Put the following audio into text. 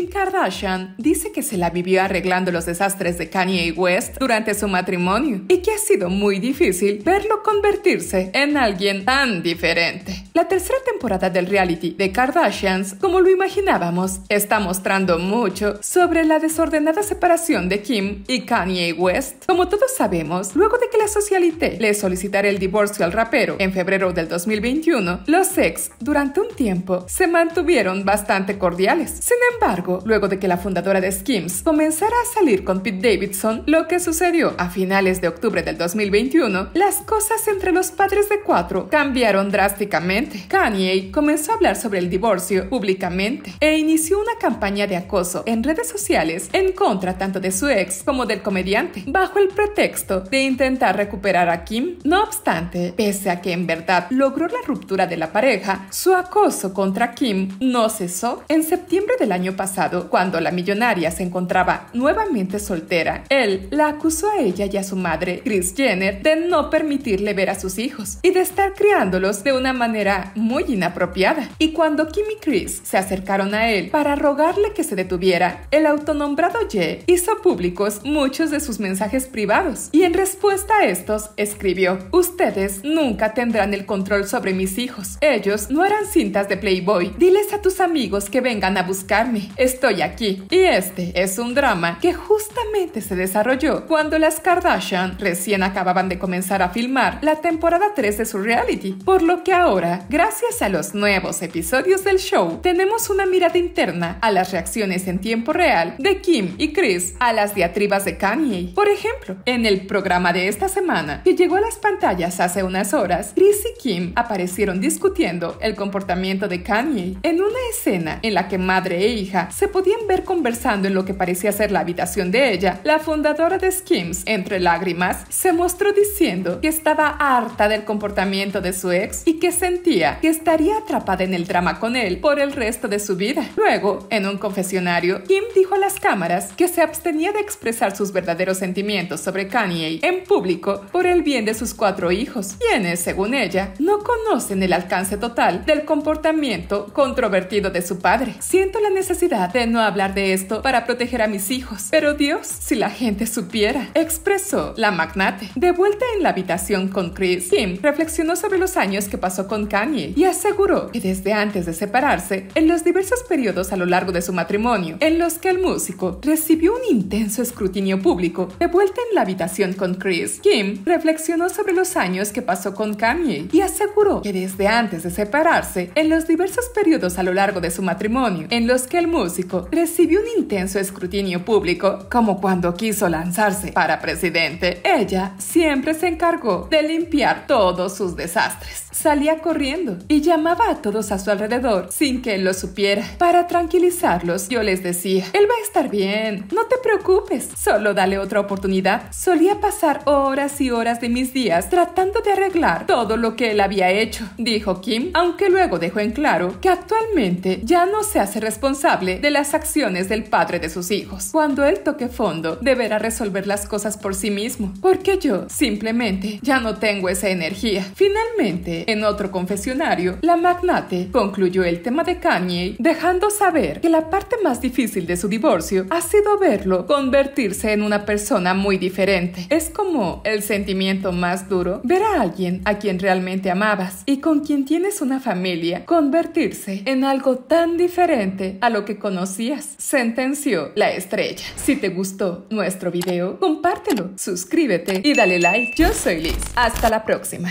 Kim Kardashian dice que se la vivió arreglando los desastres de Kanye West durante su matrimonio y que ha sido muy difícil verlo convertirse en alguien tan diferente. La tercera temporada del reality de Kardashians, como lo imaginábamos, está mostrando mucho sobre la desordenada separación de Kim y Kanye West. Como todos sabemos, luego de que la socialité le solicitara el divorcio al rapero en febrero del 2021, los ex durante un tiempo se mantuvieron bastante cordiales. Sin embargo, luego de que la fundadora de Skims comenzara a salir con Pete Davidson, lo que sucedió a finales de octubre del 2021, las cosas entre los padres de cuatro cambiaron drásticamente. Kanye comenzó a hablar sobre el divorcio públicamente e inició una campaña de acoso en redes sociales en contra tanto de su ex como del comediante, bajo el pretexto de intentar recuperar a Kim. No obstante, pese a que en verdad logró la ruptura de la pareja, su acoso contra Kim no cesó. En septiembre del año pasado, cuando la millonaria se encontraba nuevamente soltera, él la acusó a ella y a su madre, Chris Jenner, de no permitirle ver a sus hijos y de estar criándolos de una manera muy inapropiada. Y cuando Kim y Chris se acercaron a él para rogarle que se detuviera, el autonombrado Ye hizo públicos muchos de sus mensajes privados y en respuesta a estos escribió, ustedes nunca tendrán el control sobre mis hijos, ellos no eran cintas de Playboy, diles a tus amigos que vengan a buscarme, Estoy aquí. Y este es un drama que justamente se desarrolló cuando las Kardashian recién acababan de comenzar a filmar la temporada 3 de su reality, por lo que ahora, gracias a los nuevos episodios del show, tenemos una mirada interna a las reacciones en tiempo real de Kim y Chris a las diatribas de Kanye. Por ejemplo, en el programa de esta semana, que llegó a las pantallas hace unas horas, Chris y Kim aparecieron discutiendo el comportamiento de Kanye en una escena en la que madre e hija se podían ver conversando en lo que parecía ser la habitación de ella, la fundadora de Skims, entre lágrimas, se mostró diciendo que estaba harta del comportamiento de su ex y que sentía que estaría atrapada en el drama con él por el resto de su vida. Luego, en un confesionario, Kim dijo a las cámaras que se abstenía de expresar sus verdaderos sentimientos sobre Kanye en público por el bien de sus cuatro hijos, quienes, según ella, no conocen el alcance total del comportamiento controvertido de su padre. Siento la necesidad de no hablar de esto para proteger a mis hijos. Pero Dios, si la gente supiera, expresó la magnate. De vuelta en la habitación con Chris, Kim reflexionó sobre los años que pasó con Kanye y aseguró que desde antes de separarse, en los diversos periodos a lo largo de su matrimonio, en los que el músico recibió un intenso escrutinio público, de vuelta en la habitación con Chris, Kim reflexionó sobre los años que pasó con Kanye y aseguró que desde antes de separarse, en los diversos periodos a lo largo de su matrimonio, en los que el músico recibió un intenso escrutinio público, como cuando quiso lanzarse para presidente. Ella siempre se encargó de limpiar todos sus desastres. Salía corriendo y llamaba a todos a su alrededor sin que él lo supiera. Para tranquilizarlos, yo les decía, él va a estar bien, no te preocupes, solo dale otra oportunidad. Solía pasar horas y horas de mis días tratando de arreglar todo lo que él había hecho, dijo Kim, aunque luego dejó en claro que actualmente ya no se hace responsable de las acciones del padre de sus hijos. Cuando él toque fondo, deberá resolver las cosas por sí mismo, porque yo simplemente ya no tengo esa energía. Finalmente, en otro confesionario, la magnate concluyó el tema de Kanye dejando saber que la parte más difícil de su divorcio ha sido verlo convertirse en una persona muy diferente. Es como el sentimiento más duro, ver a alguien a quien realmente amabas y con quien tienes una familia convertirse en algo tan diferente a lo que con conocías, sentenció la estrella. Si te gustó nuestro video, compártelo, suscríbete y dale like. Yo soy Liz. Hasta la próxima.